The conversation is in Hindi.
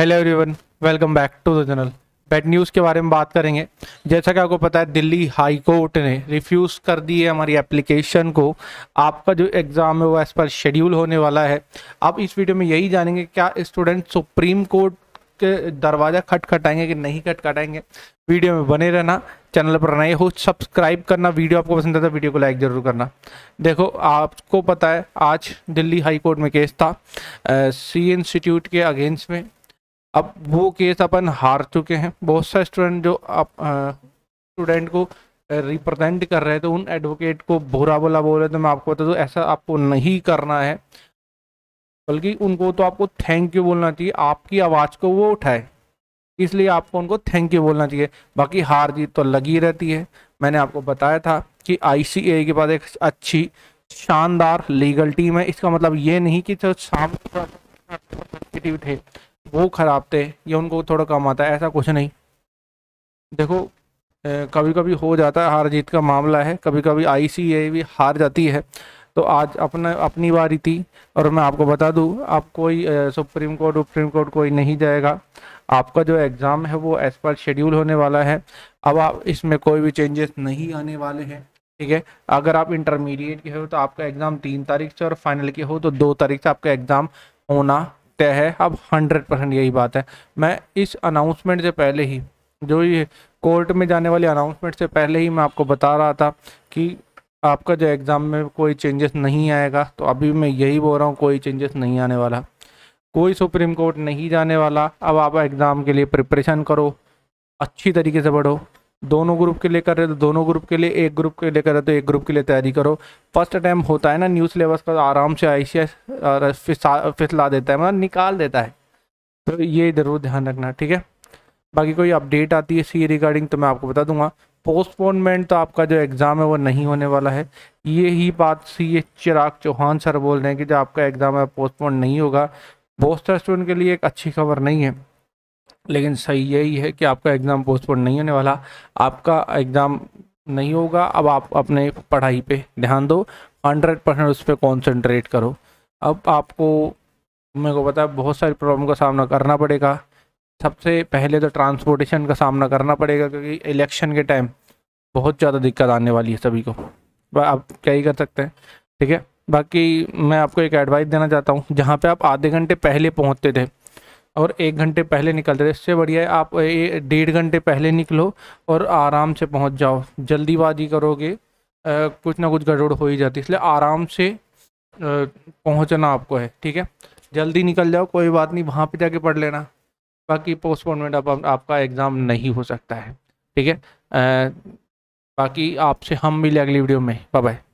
hello everyone welcome back to the channel bad news के बारे में बात करेंगे जैसा कि आपको पता है दिल्ली हाई कोर्ट ने रिफ्यूज़ कर दी है हमारी एप्लीकेशन को आपका जो एग्ज़ाम है वो एज़ पर शेड्यूल होने वाला है आप इस वीडियो में यही जानेंगे क्या स्टूडेंट सुप्रीम कोर्ट के दरवाज़ा खटखटाएंगे कि नहीं खटखटाएंगे वीडियो में बने रहना चैनल पर नए हो सब्सक्राइब करना वीडियो आपको पसंद आता वीडियो को लाइक ज़रूर करना देखो आपको पता है आज दिल्ली हाई कोर्ट में केस था सी इंस्टीट्यूट के अगेंस्ट में अब वो केस अपन हार चुके हैं बहुत सारे स्टूडेंट जो आप स्टूडेंट को रिप्रेजेंट कर रहे थे उन एडवोकेट को बुरा बोला बोल रहे थे मैं आपको बता दूँ ऐसा आपको नहीं करना है बल्कि उनको तो आपको थैंक यू बोलना चाहिए आपकी आवाज़ को वो उठाए इसलिए आपको उनको थैंक यू बोलना चाहिए बाकी हार जीत तो लगी रहती है मैंने आपको बताया था कि आई के पास एक अच्छी शानदार लीगल टीम है इसका मतलब ये नहीं कि जो शाम थे वो ख़राब थे या उनको थोड़ा कम आता है ऐसा कुछ नहीं देखो कभी कभी हो जाता है हार जीत का मामला है कभी कभी आईसीए भी हार जाती है तो आज अपना अपनी बारी थी और मैं आपको बता दूं आप कोई सुप्रीम कोर्ट सुप्रीम कोर्ट कोई नहीं जाएगा आपका जो एग्ज़ाम है वो एज पर शेड्यूल होने वाला है अब आप इसमें कोई भी चेंजेस नहीं आने वाले हैं ठीक है अगर आप इंटरमीडिएट के हो तो आपका एग्ज़ाम तीन तारीख से और फाइनल के हो तो दो तारीख से आपका एग्ज़ाम होना तय है अब हंड्रेड परसेंट यही बात है मैं इस अनाउंसमेंट से पहले ही जो ये कोर्ट में जाने वाले अनाउंसमेंट से पहले ही मैं आपको बता रहा था कि आपका जो एग्ज़ाम में कोई चेंजेस नहीं आएगा तो अभी मैं यही बोल रहा हूँ कोई चेंजेस नहीं आने वाला कोई सुप्रीम कोर्ट नहीं जाने वाला अब आप एग्ज़ाम के लिए प्रिपरेशन करो अच्छी तरीके से पढ़ो दोनों ग्रुप के लिए कर रहे हो तो दोनों ग्रुप के लिए एक ग्रुप के लिए कर रहे हो तो एक ग्रुप के लिए तैयारी करो फर्स्ट अटैम्प होता है ना न्यू सिलेबस का तो आराम से आई सी फिसला देता है मतलब निकाल देता है तो ये ज़रूर ध्यान रखना ठीक है बाकी कोई अपडेट आती है सी रिगार्डिंग तो मैं आपको बता दूंगा पोस्टपोनमेंट तो आपका जो एग्ज़ाम है वो नहीं होने वाला है ये ही बात सी ये चिराग चौहान सर बोल रहे हैं कि जो आपका एग्ज़ाम है पोस्टपोन नहीं होगा बोस्टर स्टूडेंट के लिए एक अच्छी खबर नहीं है लेकिन सही यही है कि आपका एग्ज़ाम पोस्टपोन नहीं होने वाला आपका एग्ज़ाम नहीं होगा अब आप अपने पढ़ाई पे ध्यान दो हंड्रेड परसेंट उस पर कॉन्सेंट्रेट करो अब आपको मेरे को पता है बहुत सारी प्रॉब्लम का सामना करना पड़ेगा सबसे पहले तो ट्रांसपोर्टेशन का सामना करना पड़ेगा क्योंकि इलेक्शन के टाइम बहुत ज़्यादा दिक्कत आने वाली है सभी को आप क्या ही कर सकते हैं ठीक है बाकी मैं आपको एक एडवाइस देना चाहता हूँ जहाँ पे आप आधे घंटे पहले पहुँचते थे और एक घंटे पहले निकल रहे इससे बढ़िया है आप डेढ़ घंटे पहले निकलो और आराम से पहुंच जाओ जल्दीबाजी करोगे कुछ ना कुछ गड़बड़ हो ही जाती है इसलिए आराम से पहुंचना आपको है ठीक है जल्दी निकल जाओ कोई बात नहीं वहाँ पे जाके पढ़ लेना बाकी पोस्टपोनमेंट आप, आपका एग्ज़ाम नहीं हो सकता है ठीक है बाकी आपसे हम मिले अगली वीडियो में बाय